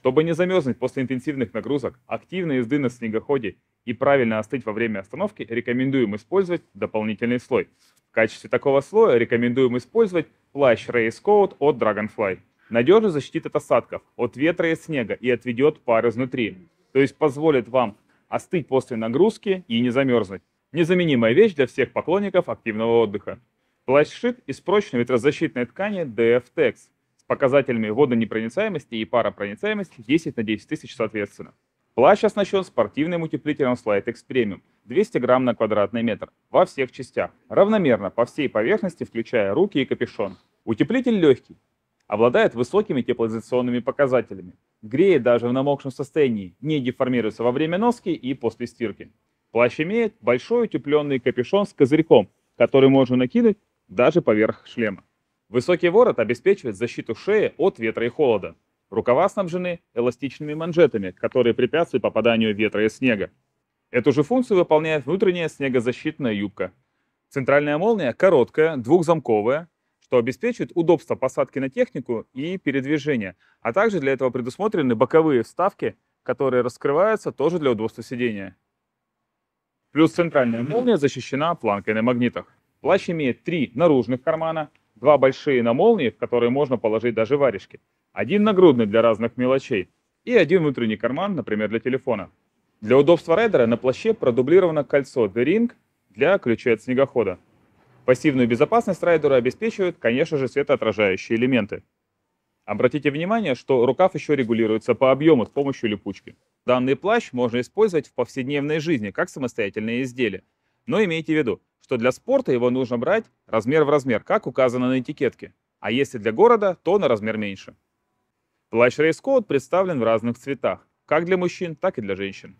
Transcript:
Чтобы не замерзнуть после интенсивных нагрузок, активной езды на снегоходе и правильно остыть во время остановки, рекомендуем использовать дополнительный слой. В качестве такого слоя рекомендуем использовать плащ Race Coat от Dragonfly. Надежно защитит от осадков, от ветра и снега и отведет пар изнутри. То есть позволит вам остыть после нагрузки и не замерзнуть. Незаменимая вещь для всех поклонников активного отдыха. Плащ шит из прочной ветрозащитной ткани DF-Tex показателями водонепроницаемости и паропроницаемости 10 на 10 тысяч соответственно. Плащ оснащен спортивным утеплителем SlideX Premium 200 грамм на квадратный метр во всех частях, равномерно по всей поверхности, включая руки и капюшон. Утеплитель легкий, обладает высокими теплоизоляционными показателями, греет даже в намокшем состоянии, не деформируется во время носки и после стирки. Плащ имеет большой утепленный капюшон с козырьком, который можно накинуть даже поверх шлема. Высокий ворот обеспечивает защиту шеи от ветра и холода. Рукава снабжены эластичными манжетами, которые препятствуют попаданию ветра и снега. Эту же функцию выполняет внутренняя снегозащитная юбка. Центральная молния короткая, двухзамковая, что обеспечивает удобство посадки на технику и передвижения. А также для этого предусмотрены боковые вставки, которые раскрываются тоже для удобства сидения. Плюс центральная молния защищена планкой на магнитах. Плащ имеет три наружных кармана, Два большие на молнии, в которые можно положить даже варежки. Один нагрудный для разных мелочей. И один внутренний карман, например, для телефона. Для удобства райдера на плаще продублировано кольцо The Ring для ключей от снегохода. Пассивную безопасность райдера обеспечивают, конечно же, светоотражающие элементы. Обратите внимание, что рукав еще регулируется по объему с помощью липучки. Данный плащ можно использовать в повседневной жизни как самостоятельное изделие. Но имейте в виду, что для спорта его нужно брать размер в размер, как указано на этикетке, а если для города, то на размер меньше. Плащ Race Code представлен в разных цветах, как для мужчин, так и для женщин.